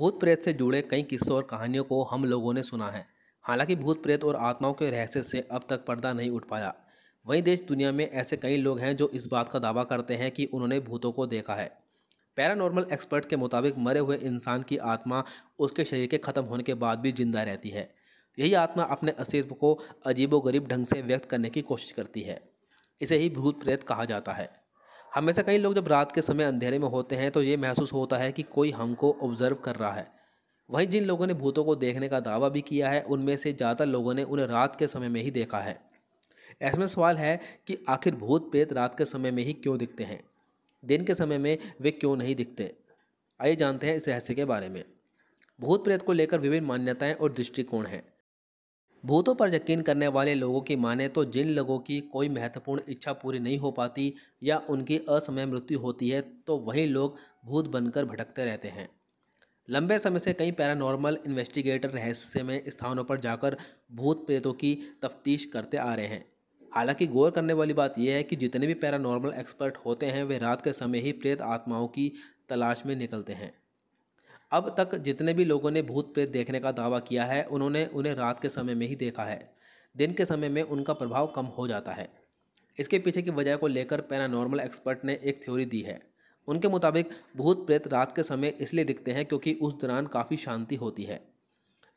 भूत प्रेत से जुड़े कई किस्सों और कहानियों को हम लोगों ने सुना है हालांकि भूत प्रेत और आत्माओं के रहस्य से अब तक पर्दा नहीं उठ पाया वहीं देश दुनिया में ऐसे कई लोग हैं जो इस बात का दावा करते हैं कि उन्होंने भूतों को देखा है पैरानॉर्मल एक्सपर्ट के मुताबिक मरे हुए इंसान की आत्मा उसके शरीर के ख़त्म होने के बाद भी जिंदा रहती है यही आत्मा अपने अस्तित्व को अजीबोगरीब ढंग से व्यक्त करने की कोशिश करती है इसे ही भूत प्रेत कहा जाता है हमेशा कई लोग जब रात के समय अंधेरे में होते हैं तो ये महसूस होता है कि कोई हमको ऑब्जर्व कर रहा है वहीं जिन लोगों ने भूतों को देखने का दावा भी किया है उनमें से ज़्यादा लोगों ने उन्हें रात के समय में ही देखा है ऐसे में सवाल है कि आखिर भूत प्रेत रात के समय में ही क्यों दिखते हैं दिन के समय में वे क्यों नहीं दिखते आइए जानते हैं इस रहस्य के बारे में भूत प्रेत को लेकर विभिन्न मान्यताएं और दृष्टिकोण हैं भूतों पर यकीन करने वाले लोगों की माने तो जिन लोगों की कोई महत्वपूर्ण इच्छा पूरी नहीं हो पाती या उनकी असमय मृत्यु होती है तो वही लोग भूत बनकर भटकते रहते हैं लंबे समय से कई पैरानॉर्मल इन्वेस्टिगेटर रहस्यमय स्थानों पर जाकर भूत प्रेतों की तफ्तीश करते आ रहे हैं हालांकि गौर करने वाली बात यह है कि जितने भी पैरानॉर्मल एक्सपर्ट होते हैं वे रात के समय ही प्रेत आत्माओं की तलाश में निकलते हैं अब तक जितने भी लोगों ने भूत प्रेत देखने का दावा किया है उन्होंने उन्हें रात के समय में ही देखा है दिन के समय में उनका प्रभाव कम हो जाता है इसके पीछे की वजह को लेकर पैरानॉर्मल एक्सपर्ट ने एक थ्योरी दी है उनके मुताबिक भूत प्रेत रात के समय इसलिए दिखते हैं क्योंकि उस दौरान काफ़ी शांति होती है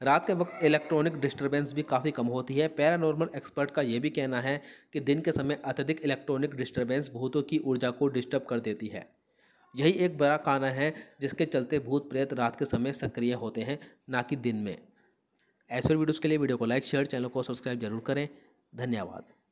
रात के वक्त इलेक्ट्रॉनिक डिस्टरबेंस भी काफ़ी कम होती है पैरानॉर्मल एक्सपर्ट का ये भी कहना है कि दिन के समय अत्यधिक इलेक्ट्रॉनिक डिस्टरबेंस भूतों की ऊर्जा को डिस्टर्ब कर देती है यही एक बड़ा कारण है जिसके चलते भूत प्रेत रात के समय सक्रिय होते हैं ना कि दिन में ऐसे वीडियोज़ के लिए वीडियो को लाइक शेयर चैनल को सब्सक्राइब जरूर करें धन्यवाद